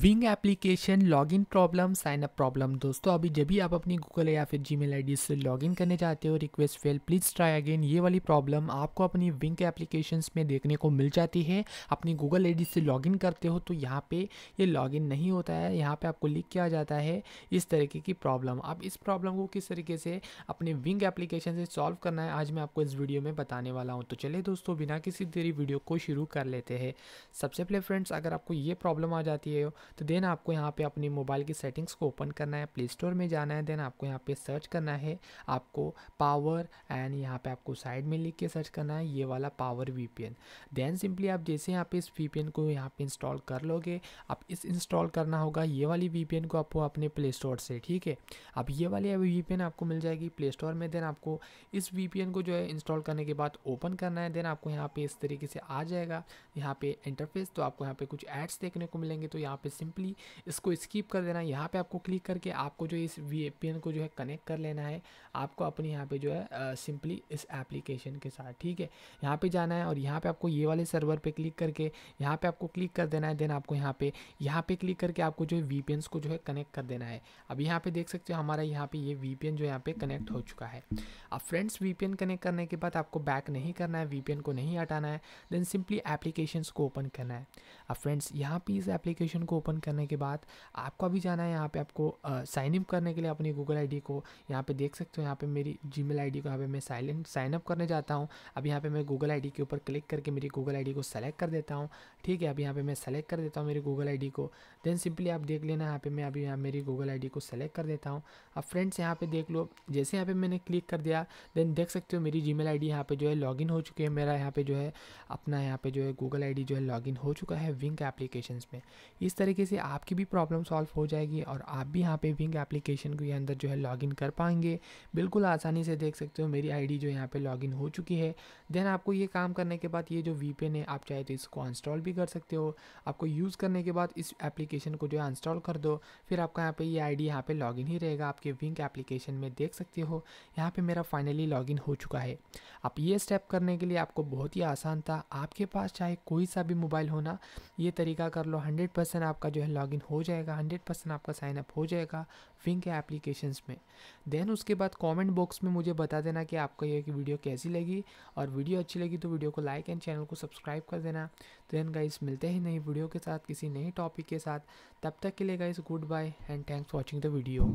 wing application login problem sign up problem दोस्तों अभी जब भी आप अपनी गूगल या फिर जी मेल आई से लॉगिन करने जाते हो request fail please try again ये वाली प्रॉब्लम आपको अपनी विंग एप्लीकेशन में देखने को मिल जाती है अपनी गूगल आई से लॉगिन करते हो तो यहाँ पे ये लॉगिन नहीं होता है यहाँ पे आपको लिख किया जाता है इस तरीके की प्रॉब्लम अब इस प्रॉब्लम को किस तरीके से अपने विंग एप्लीकेशन से सॉल्व करना है आज मैं आपको इस वीडियो में बताने वाला हूँ तो चले दोस्तों बिना किसी देरी वीडियो को शुरू कर लेते हैं सबसे पहले फ्रेंड्स अगर आपको ये प्रॉब्लम आ जाती है तो देन आपको यहाँ पे अपने मोबाइल की सेटिंग्स को ओपन करना है प्ले स्टोर में जाना है देन आपको यहाँ पे सर्च करना है आपको पावर एंड यहाँ पे आपको साइड में लिख के सर्च करना है ये वाला पावर वी देन सिंपली आप जैसे यहाँ पे इस वीपीएन को यहाँ पे इंस्टॉल कर लोगे आप इस इंस्टॉल करना होगा ये वाली वी को आपको अपने प्ले स्टोर से ठीक है अब ये वाली वी आपको मिल जाएगी प्ले स्टोर में देन आपको इस वी को जो है इंस्टॉल करने के बाद ओपन करना है देन आपको यहाँ पे इस तरीके से आ जाएगा यहाँ पे इंटरफेस तो आपको यहाँ पे कुछ एड्स देखने को मिलेंगे तो यहाँ पे सिंपली इसको स्किप कर देना है यहाँ पे आपको क्लिक करके आपको जो इस वी को जो है कनेक्ट कर लेना है आपको अपने यहाँ पे जो है सिंपली इस एप्लीकेशन के साथ ठीक है यहाँ पे जाना है और यहाँ पे आपको ये वाले सर्वर पे क्लिक करके यहाँ पे आपको क्लिक कर देना है देन आपको यहाँ पे यहाँ पे क्लिक करके आपको जो है वी को जो है कनेक्ट कर देना है अब यहाँ पे देख सकते हो हमारा यहाँ पे ये वी जो यहाँ पे कनेक्ट हो चुका है अब फ्रेंड्स वी कनेक्ट करने के बाद आपको बैक नहीं करना है वी को नहीं हटाना है देन सिंपली एप्लीकेशन को ओपन करना है अब फ्रेंड्स यहाँ पर इस एप्लीकेशन को ओपन करने के बाद आपको अभी जाना है यहाँ पे आपको साइन इन करने के लिए अपनी गूगल आईडी को यहाँ पे देख सकते हो यहाँ पे मेरी आई डी को यहाँ पे मैं साइलेंट साइन अप करने जाता हूँ अब यहाँ पे मैं गूगल आईडी के ऊपर क्लिक करके मेरी गूगल आईडी को सेलेक्ट कर देता हूँ ठीक है अब यहाँ पे मैं सेलेक्ट कर देता हूँ मेरी गूगल आईडी को देन सिंपली आप देख लेना यहाँ पे मैं अभी यहाँ मेरी गूगल आईडी को सेलेक्ट कर देता हूँ अब फ्रेंड्स यहाँ पे देख लो जैसे यहाँ पे मैंने क्लिक कर दिया देन देख सकते हो मेरी आई डी यहाँ पे जो है लॉगिन हो चुकी है मेरा यहाँ पे जो है अपना यहाँ पे जो है गूगल डी जो है लॉगिन हो चुका है विंक एप्लीकेशन में इस तरह तरीके से आपकी भी प्रॉब्लम सॉल्व हो जाएगी और आप भी यहाँ पे विंग एप्लीकेशन के अंदर जो है लॉगिन कर पाएंगे बिल्कुल आसानी से देख सकते हो मेरी आईडी जो यहाँ पे लॉगिन हो चुकी है देन आपको ये काम करने के बाद ये जो वी है आप चाहे तो इसको इंस्टॉल भी कर सकते हो आपको यूज़ करने के बाद इस एप्लीकेशन को जो है इंस्टॉल कर दो फिर आपका यहाँ पर ये आई डी यहाँ पर लॉगिन ही रहेगा आपके विंग एप्लीकेशन में देख सकते हो यहाँ पर मेरा फाइनली लॉगिन हो चुका है आप ये स्टेप करने के लिए आपको बहुत ही आसान था आपके पास चाहे कोई सा भी मोबाइल होना ये तरीका कर लो हंड्रेड परसेंट आप आपका जो है लॉगिन हो जाएगा हंड्रेड परसेंट आपका साइनअप हो जाएगा विंग के एप्लीकेशंस में देन उसके बाद कमेंट बॉक्स में मुझे बता देना कि आपका ये वीडियो कैसी लगी और वीडियो अच्छी लगी तो वीडियो को लाइक एंड चैनल को सब्सक्राइब कर देना तो एन गाइस मिलते हैं नई वीडियो के साथ किसी नए टॉपिक के साथ तब तक के लिए guys goodbye and thanks watching the video